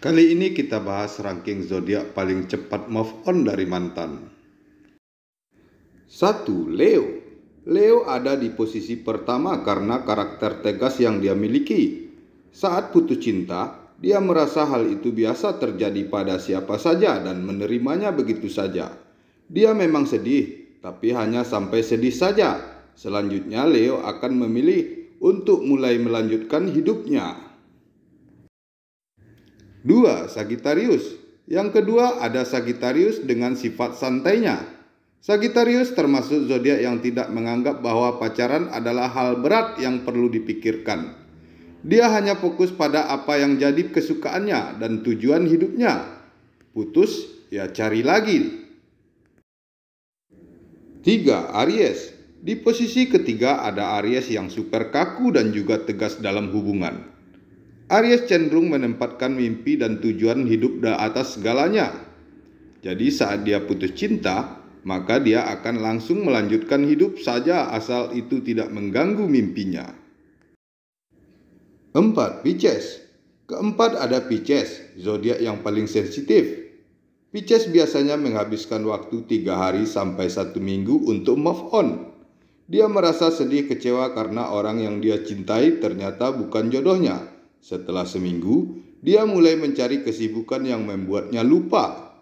Kali ini kita bahas ranking zodiak paling cepat move on dari mantan. 1. Leo. Leo ada di posisi pertama karena karakter tegas yang dia miliki. Saat putus cinta, dia merasa hal itu biasa terjadi pada siapa saja dan menerimanya begitu saja. Dia memang sedih, tapi hanya sampai sedih saja. Selanjutnya, Leo akan memilih untuk mulai melanjutkan hidupnya. Dua, Sagitarius. Yang kedua ada Sagitarius dengan sifat santainya. Sagittarius termasuk zodiak yang tidak menganggap bahwa pacaran adalah hal berat yang perlu dipikirkan. Dia hanya fokus pada apa yang jadi kesukaannya dan tujuan hidupnya. Putus, ya cari lagi. 3. Aries. Di posisi ketiga ada Aries yang super kaku dan juga tegas dalam hubungan. Aries cenderung menempatkan mimpi dan tujuan hidup di atas segalanya. Jadi saat dia putus cinta, maka dia akan langsung melanjutkan hidup saja asal itu tidak mengganggu mimpinya. 4. Pisces Keempat ada Pisces, zodiak yang paling sensitif. Pisces biasanya menghabiskan waktu tiga hari sampai satu minggu untuk move on. Dia merasa sedih kecewa karena orang yang dia cintai ternyata bukan jodohnya setelah seminggu, dia mulai mencari kesibukan yang membuatnya lupa.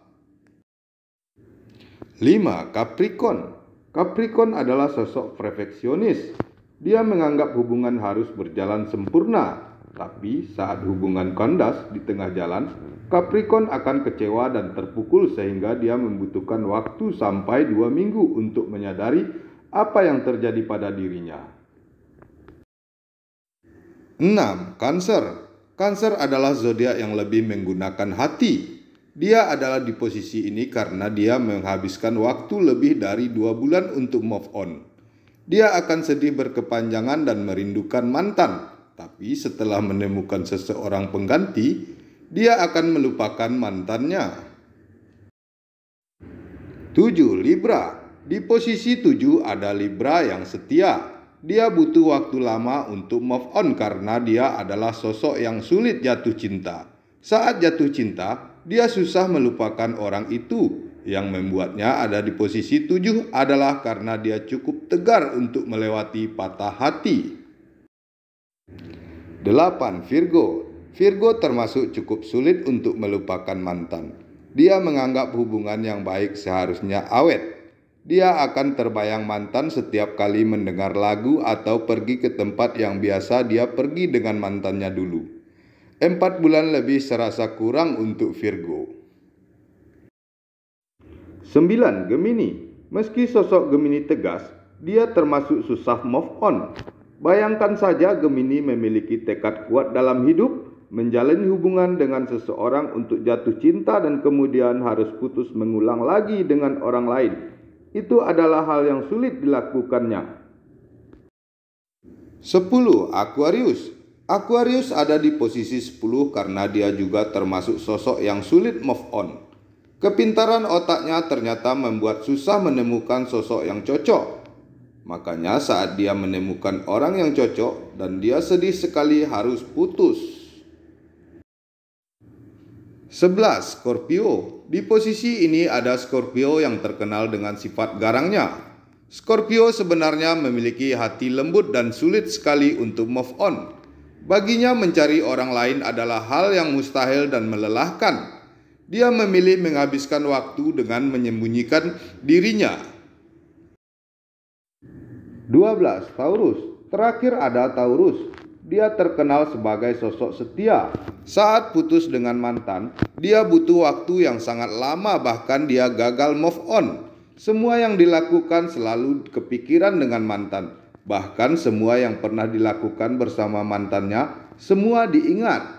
5. Capricorn Capricorn adalah sosok perfeksionis. Dia menganggap hubungan harus berjalan sempurna, tapi saat hubungan kandas di tengah jalan, Capricorn akan kecewa dan terpukul sehingga dia membutuhkan waktu sampai dua minggu untuk menyadari apa yang terjadi pada dirinya. 6. Kanser. Cancer adalah zodiak yang lebih menggunakan hati. Dia adalah di posisi ini karena dia menghabiskan waktu lebih dari dua bulan untuk move on. Dia akan sedih berkepanjangan dan merindukan mantan, tapi setelah menemukan seseorang pengganti, dia akan melupakan mantannya. 7. Libra. Di posisi 7 ada Libra yang setia dia butuh waktu lama untuk move on karena dia adalah sosok yang sulit jatuh cinta. Saat jatuh cinta, dia susah melupakan orang itu. Yang membuatnya ada di posisi tujuh adalah karena dia cukup tegar untuk melewati patah hati. 8. Virgo Virgo termasuk cukup sulit untuk melupakan mantan. Dia menganggap hubungan yang baik seharusnya awet, dia akan terbayang mantan setiap kali mendengar lagu atau pergi ke tempat yang biasa dia pergi dengan mantannya dulu. Empat bulan lebih serasa kurang untuk Virgo. 9. Gemini Meski sosok Gemini tegas, dia termasuk susah move on. Bayangkan saja Gemini memiliki tekad kuat dalam hidup, menjalin hubungan dengan seseorang untuk jatuh cinta dan kemudian harus putus mengulang lagi dengan orang lain itu adalah hal yang sulit dilakukannya. 10. Aquarius Aquarius ada di posisi 10 karena dia juga termasuk sosok yang sulit move on. Kepintaran otaknya ternyata membuat susah menemukan sosok yang cocok. Makanya saat dia menemukan orang yang cocok dan dia sedih sekali harus putus. 11. Scorpio Di posisi ini ada Scorpio yang terkenal dengan sifat garangnya. Scorpio sebenarnya memiliki hati lembut dan sulit sekali untuk move on. Baginya mencari orang lain adalah hal yang mustahil dan melelahkan. Dia memilih menghabiskan waktu dengan menyembunyikan dirinya. 12. Taurus Terakhir ada Taurus dia terkenal sebagai sosok setia. Saat putus dengan mantan, dia butuh waktu yang sangat lama, bahkan dia gagal move on. Semua yang dilakukan selalu kepikiran dengan mantan, bahkan semua yang pernah dilakukan bersama mantannya, semua diingat.